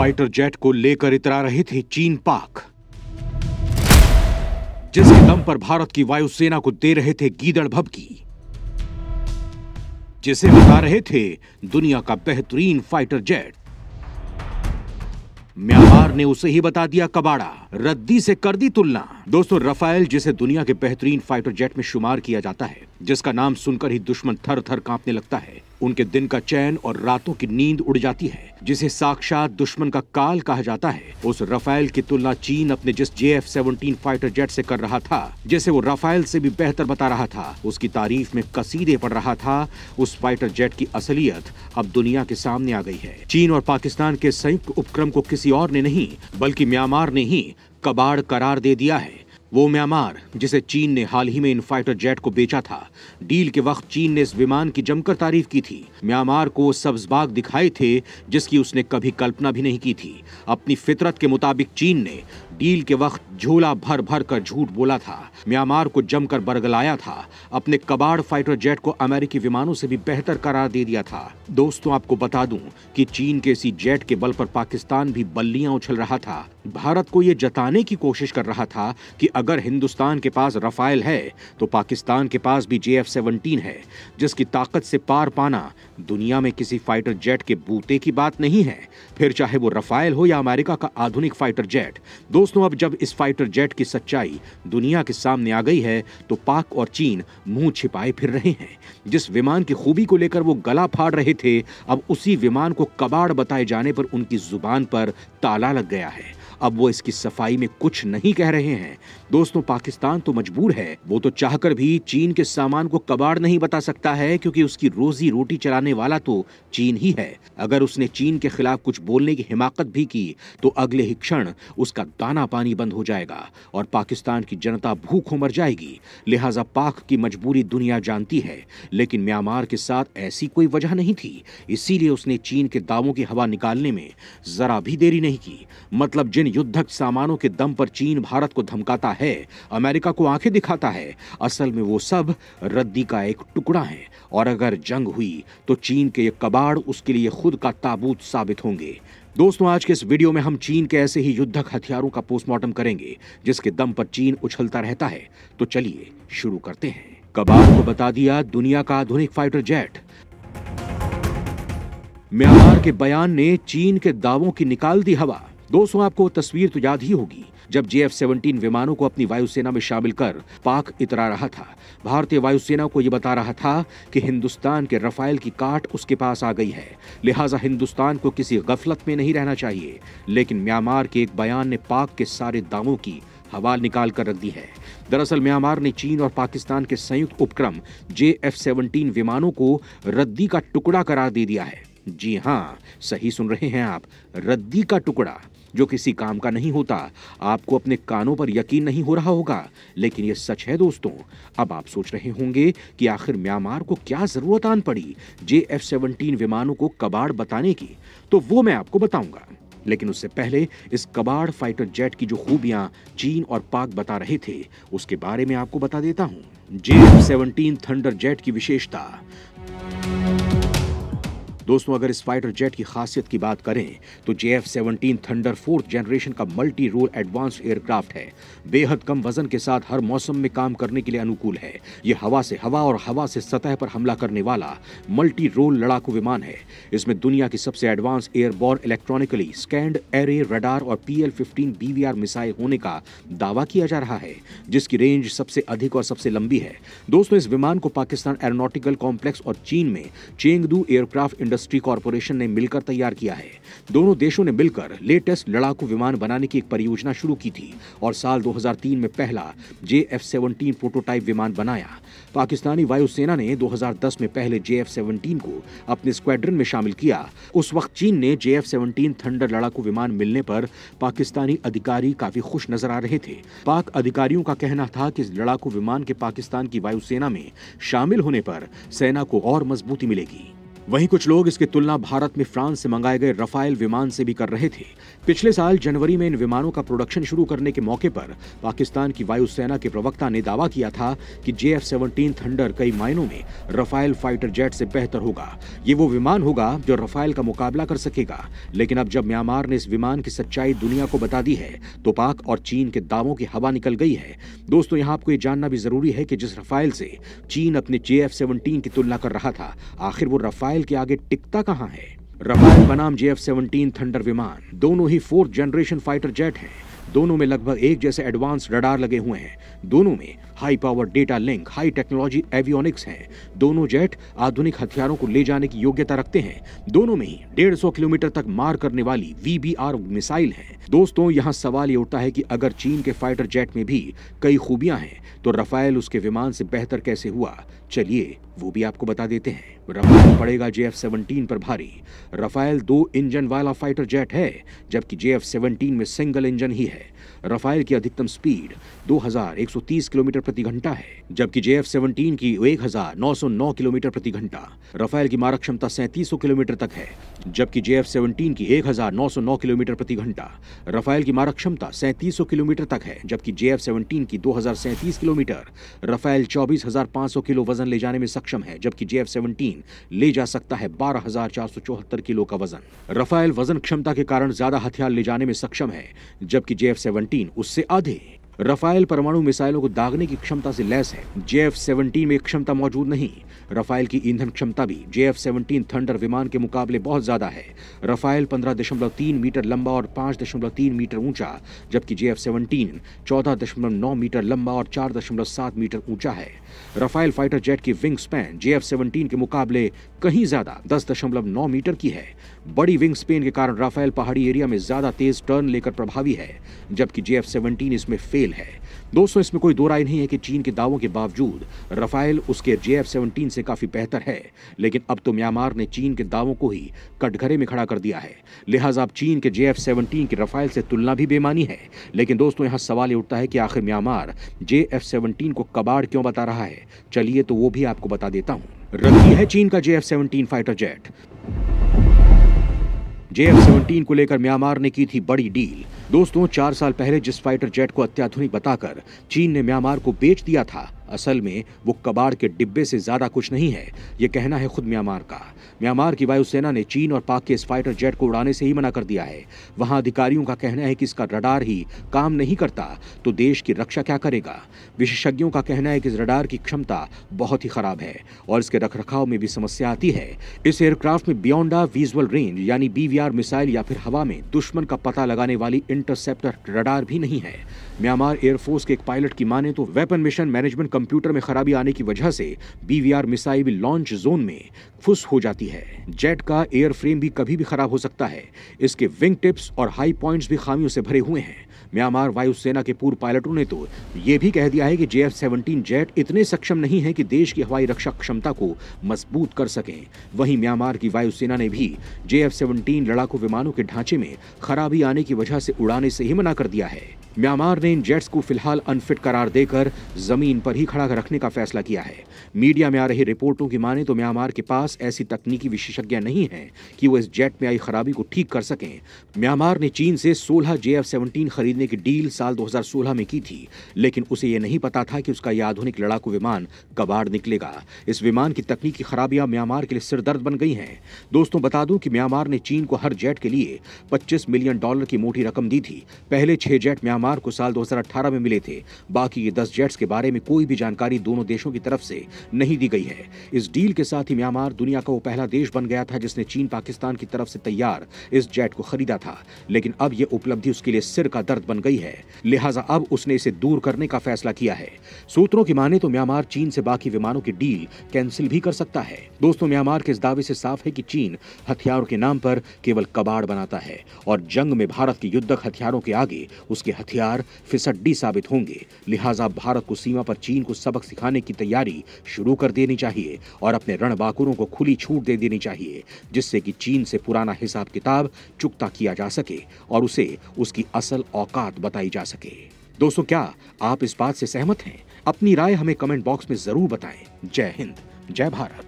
fighter jet को लेकर इतरा रही थी चीन पाक जिसके दम पर भारत की वायुसेना को दे रहे थे गीदड़ भबकी जिसे बता रहे थे दुनिया का बेहतरीन फाइटर जेट म्यांमार ने उसे ही बता दिया कबाड़ा रद्दी से कर दी तुलना दोस्तों रफाइल जिसे दुनिया के बेहतरीन फाइटर जेट में शुमार किया जाता है जिसका नाम सुनकर ही दुश्मन थर थर कांपने लगता है उनके दिन का चैन और रातों की नींद उड़ जाती है जिसे साक्षात दुश्मन का काल कहा जाता है उस रफाइल की तुलना चीन अपने जिस J F seventeen fighter jet से कर रहा था जिसे वो राफेल से भी बेहतर बता रहा था उसकी तारीफ में कसीदे पड़ रहा था उस फाइटर जेट की असलियत अब दुनिया के सामने आ गई है चीन और पाकिस्तान के संयुक्त उपक्रम को किसी और ने नहीं बल्कि म्यांमार ने ही कबाड़ करार दे दिया है वो म्यांमार जिसे चीन ने हाल ही में इन फाइटर जेट को बेचा था डील के वक्त चीन ने इस विमान की जमकर तारीफ की थी म्यांमार को सब्जबाग दिखाए थे जिसकी उसने कभी कल्पना भी नहीं की थी अपनी फितरत के मुताबिक चीन ने डील के वक्त झोला भर भर कर झूठ बोला था म्यांमार को जमकर बरगलाया था अपने कबाड़ फाइटर जेट को अमेरिकी विमानों से भी बेहतर करार दे दिया था दोस्तों आपको बता दूं कि चीन के इसी जेट के बल पर पाकिस्तान भी बल्लियां उछल रहा था भारत को ये जताने की कोशिश कर रहा था कि अगर हिंदुस्तान के पास रफाइल है तो पाकिस्तान के पास भी जे एफ सेवनटीन है जिसकी ताकत से पार पाना दुनिया में किसी फाइटर जेट के बूते की बात नहीं है फिर चाहे वो रफाइल हो या अमेरिका का आधुनिक फाइटर जेट दोस्तों अब जब इस फाइटर जेट की सच्चाई दुनिया के सामने आ गई है तो पाक और चीन मुंह छिपाए फिर रहे हैं जिस विमान की खूबी को लेकर वो गला फाड़ रहे थे अब उसी विमान को कबाड़ बताए जाने पर उनकी जुबान पर ताला लग गया है अब वो इसकी सफाई में कुछ नहीं कह रहे हैं दोस्तों पाकिस्तान तो मजबूर है वो तो चाहकर भी चीन के सामान को कबाड़ नहीं बता सकता है क्योंकि उसकी रोजी रोटी चलाने वाला तो चीन ही है अगर उसने चीन के खिलाफ कुछ बोलने की हिमाकत भी की तो अगले ही क्षण उसका दाना पानी बंद हो जाएगा और पाकिस्तान की जनता भूखों मर जाएगी लिहाजा पाक की मजबूरी दुनिया जानती है लेकिन म्यांमार के साथ ऐसी कोई वजह नहीं थी इसीलिए उसने चीन के दावों की हवा निकालने में जरा भी देरी नहीं की मतलब जिन युद्धक सामानों के दम पर चीन भारत को धमकाता है अमेरिका को आंखें दिखाता है असल में वो सब रद्दी का एक टुकड़ा है और अगर जंग हुई तो चीन के ये कबाड़ उसके लिए खुद का ताबूत साबित होंगे दोस्तों आज के इस वीडियो में हम चीन के ऐसे ही युद्धक हथियारों का पोस्टमार्टम करेंगे जिसके दम पर चीन उछलता रहता है तो चलिए शुरू करते हैं कबाड़ को बता दिया दुनिया का आधुनिक फाइटर जेट म्यांमार के बयान ने चीन के दावों की निकाल दी हवा दोस्तों आपको तस्वीर तो याद ही होगी जब जे एफ सेवनटीन विमानों को अपनी वायुसेना में शामिल कर पाक इतरा रहा था भारतीय वायुसेना को यह बता रहा था कि हिंदुस्तान के रफाइल की काट उसके पास आ गई है लिहाजा हिंदुस्तान को किसी गफलत में नहीं रहना चाहिए लेकिन म्यांमार के एक बयान ने पाक के सारे दावों की हवा निकाल कर रख दी है दरअसल म्यांमार ने चीन और पाकिस्तान के संयुक्त उपक्रम जे एफ सेवनटीन विमानों को रद्दी का टुकड़ा करार दे दिया है जी हाँ सही सुन रहे हैं आप रद्दी का टुकड़ा जो किसी काम का नहीं होता आपको अपने कानों पर यकीन नहीं हो रहा होगा लेकिन यह सच है दोस्तों अब आप सोच रहे होंगे कि आखिर म्यांमार को क्या जरूरत आन पड़ी जे एफ सेवनटीन विमानों को कबाड़ बताने की तो वो मैं आपको बताऊंगा लेकिन उससे पहले इस कबाड़ फाइटर जेट की जो खूबियां चीन और पाक बता रहे थे उसके बारे में आपको बता देता हूँ J F seventeen thunder jet की विशेषता दोस्तों अगर इस फाइटर जेट की खासियत की बात करें तो J F seventeen thunder fourth generation का मल्टी रोल एडवांस एयरक्राफ्ट है बेहद कम वजन के साथ हर मौसम में काम करने के लिए अनुकूल है यह हवा से हवा और हवा से सतह पर हमला करने वाला मल्टी रोल लड़ाकू विमान है इसमें दुनिया की सबसे advance airborne electronically scanned array radar और P L fifteen BVR missile होने का दावा किया जा रहा है जिसकी रेंज सबसे अधिक और सबसे लंबी है दोस्तों इस विमान को पाकिस्तान एरोनॉटिकल कॉम्प्लेक्स और चीन में Chengdu aircraft industry industry corporation ने मिलकर तैयार किया है दोनों देशों ने मिलकर लेटेस्ट लड़ाकू विमान बनाने की एक परियोजना शुरू की थी और साल 2003 में पहला जे एफ सेवनटीन प्रोटोटाइप विमान बनाया पाकिस्तानी वायुसेना ने 2010 में पहले जे एफ सेवनटीन को अपने स्क्वाड्रन में शामिल किया उस वक्त चीन ने जे एफ सेवनटीन थंडर लड़ाकू विमान मिलने पर पाकिस्तानी अधिकारी काफी खुश नजर आ रहे थे पाक अधिकारियों का कहना था कि इस लड़ाकू विमान के पाकिस्तान की वायुसेना में शामिल होने पर सेना को और मजबूती मिलेगी वहीं कुछ लोग इसकी तुलना भारत में फ्रांस से मंगाए गए रफाइल विमान से भी कर रहे थे पिछले साल जनवरी में इन विमानों का प्रोडक्शन शुरू करने के मौके पर पाकिस्तान की वायुसेना के प्रवक्ता ने दावा किया था कि जे एफ सेवनटीन थंडर कई मायनों में रफाइल फाइटर जेट से बेहतर होगा ये वो विमान होगा जो रफाइल का मुकाबला कर सकेगा लेकिन अब जब म्यांमार ने इस विमान की सच्चाई दुनिया को बता दी है तो पाक और चीन के दावों की हवा निकल गई है दोस्तों यहाँ आपको ये जानना भी जरूरी है कि जिस रफाइल से चीन अपने जे एफ सेवनटीन की तुलना कर रहा था आखिर वो रफाइल राफाइल के आगे टिकता कहाँ है रफाल बनाम जे एफ सेवनटीन थंडर विमान दोनों ही फोर्थ जनरेशन फाइटर जेट हैं दोनों में लगभग एक जैसे एडवांस रडार लगे हुए हैं दोनों में high power data link high technology avionics हैं दोनों जेट आधुनिक हथियारों को ले जाने की योग्यता रखते हैं दोनों में ही डेढ़ सौ किलोमीटर तक मार करने वाली वी मिसाइल है दोस्तों यहाँ सवाल ये उठता है कि अगर चीन के फाइटर जेट में भी कई खूबियां हैं तो रफाइल उसके विमान से बेहतर कैसे हुआ चलिए वो भी आपको बता देते हैं रफाइल पड़ेगा जे एफ सेवनटीन पर भारी रफाइल दो इंजन वाला फाइटर जेट है जबकि जे एफ सेवनटीन में सिंगल इंजन ही है रफाइल की अधिकतम स्पीड 2130 किलोमीटर प्रति घंटा है जबकि जे एफ सेवनटीन की एक नौ किलोमीटर प्रति घंटा रफाल की मारक क्षमता 3700 किलोमीटर तक है जबकि जे एफ सेवनटीन की नौ किलोमीटर प्रति घंटा रफाल की मारक क्षमता 3700 किलोमीटर तक है जबकि जे एफ सेवनटीन की दो किलोमीटर रफाल सौ किलो वजन ले जाने में सक्षम है जबकि जे एफ सेवनटीन ले जा सकता है बारह हजार चार सौ चौहत्तर किलो का वजन रफाल वजन क्षमता के कारण ज्यादा हथियार ले जाने में सक्षम है जबकि जे एफ सेवनटीन उससे आधे रफाइल परमाणु मिसाइलों को दागने की क्षमता से लैस है जे एफ सेवनटीन में क्षमता मौजूद नहीं रफाइल की ईंधन क्षमता भी जे एफ सेवनटीन थंडर विमान के मुकाबले बहुत ज्यादा है रफाइल पंद्रह दशमलव तीन मीटर लंबा और पांच दशमलव तीन मीटर ऊंचा जबकि जे एफ सेवनटीन चौदह दशमलव नौ मीटर लंबा और चार दशमलव सात मीटर ऊंचा है रफाइल फाइटर जेट की wing span J F seventeen के मुकाबले कहीं ज्यादा दस दशमलव नौ मीटर की है बड़ी विंग स्पेन के कारण राफेल पहाड़ी एरिया में ज्यादा तेज टर्न लेकर प्रभावी है जबकि जे एफ सेवनटीन इसमें फेल मुश्किल है दोस्तों इसमें कोई दो राय नहीं है कि चीन के दावों के बावजूद रफाइल उसके जे एफ सेवनटीन से काफी बेहतर है लेकिन अब तो म्यांमार ने चीन के दावों को ही कटघरे में खड़ा कर दिया है लिहाजा अब चीन के जे एफ सेवनटीन की रफाइल से तुलना भी बेमानी है लेकिन दोस्तों यहाँ सवाल ये उठता है कि आखिर म्यांमार जे एफ सेवनटीन को कबाड़ क्यों बता रहा है चलिए तो वो भी आपको बता देता हूँ रखी है चीन का J F seventeen fighter jet J F seventeen को लेकर म्यांमार ने की थी बड़ी डील दोस्तों चार साल पहले जिस फाइटर जेट को अत्याधुनिक बताकर चीन ने म्यांमार को बेच दिया था असल में वो कबाड़ के डिब्बे से ज्यादा कुछ नहीं है ये कहना है खुद म्यांमार का म्यांमार की वायुसेना ने चीन और पाक के इस फाइटर जेट को उड़ाने से ही मना कर दिया है वहां अधिकारियों का कहना है कि इसका रडार ही काम नहीं करता तो देश की रक्षा क्या करेगा विशेषज्ञों का कहना है कि इस रडार की क्षमता बहुत ही खराब है और इसके रखरखाव में भी समस्या आती है इस एयरक्राफ्ट में बियॉन्डा विजुअल रेंज यानी बीवीआर मिसाइल या फिर हवा में दुश्मन का पता लगाने वाली इंटरसेप्टर रडार भी नहीं है म्यांमार एयरफोर्स के एक पायलट की माने तो वेपन मिशन मैनेजमेंट कंप्यूटर में खराबी आने की वजह से बीवीआर मिसाइल लॉन्च जोन में फुस हो जाती है जेट का फ्रेम भी कभी भी खराब हो सकता है इसके विंग टिप्स और हाई पॉइंट्स भी खामियों से भरे हुए हैं म्यांमार वायुसेना के पूर्व पायलटों ने तो ये भी कह दिया है कि जे एफ सेवनटीन जेट इतने सक्षम नहीं है कि देश की हवाई रक्षा क्षमता को मजबूत कर सकें वहीं म्यांमार की वायुसेना ने भी जे एफ सेवनटीन लड़ाकू विमानों के ढांचे में खराबी आने की वजह से उड़ाने से ही मना कर दिया है म्यांमार ने ने इन जेट्स को फिलहाल अनफिट करार देकर जमीन पर ही खड़ा रखने का फैसला किया है मीडिया में आ रही रिपोर्टों की माने तो म्यांमार के पास ऐसी तकनीकी विशेषज्ञ नहीं है कि वो इस जेट में आई खराबी को ठीक कर सकें म्यांमार ने चीन से 16 जे एफ खरीदने की डील साल 2016 में की थी लेकिन उसे ये नहीं पता था कि उसका यह आधुनिक लड़ाकू विमान कबाड़ निकलेगा इस विमान की तकनीकी खराबियां म्यांमार के लिए सिरदर्द बन गई हैं दोस्तों बता दूं कि म्यांमार ने चीन को हर जेट के लिए पच्चीस मिलियन डॉलर की मोटी रकम दी थी पहले छह जेट म्यांमार को साल 2018 में मिले थे बाकी ये दस जेट्स के बारे में कोई भी जानकारी दोनों देशों की तरफ से नहीं दी गई है इस डील के साथ ही म्यांमार दुनिया का वो पहला देश बन गया था जिसने चीन पाकिस्तान की तरफ से तैयार इस जेट को खरीदा था लेकिन अब ये उपलब्धि उसके लिए सिर का दर्द बन गई है लिहाजा अब उसने इसे दूर करने का फैसला किया है सूत्रों की माने तो म्यांमार चीन से बाकी विमानों की डील कैंसिल भी कर सकता है दोस्तों म्यांमार के इस दावे से साफ है कि चीन हथियारों के नाम पर केवल कबाड़ बनाता है और जंग में भारत के युद्धक हथियारों के आगे उसके हथियार फिसड्डी साबित होंगे लिहाजा भारत को सीमा पर चीन को सबक सिखाने की तैयारी शुरू कर देनी चाहिए और अपने रणबाकुरों को खुली छूट दे देनी चाहिए जिससे कि चीन से पुराना हिसाब किताब चुकता किया जा सके और उसे उसकी असल औकात बताई जा सके दोस्तों क्या आप इस बात से सहमत हैं अपनी राय हमें कमेंट बॉक्स में जरूर बताएं जय हिंद जय भारत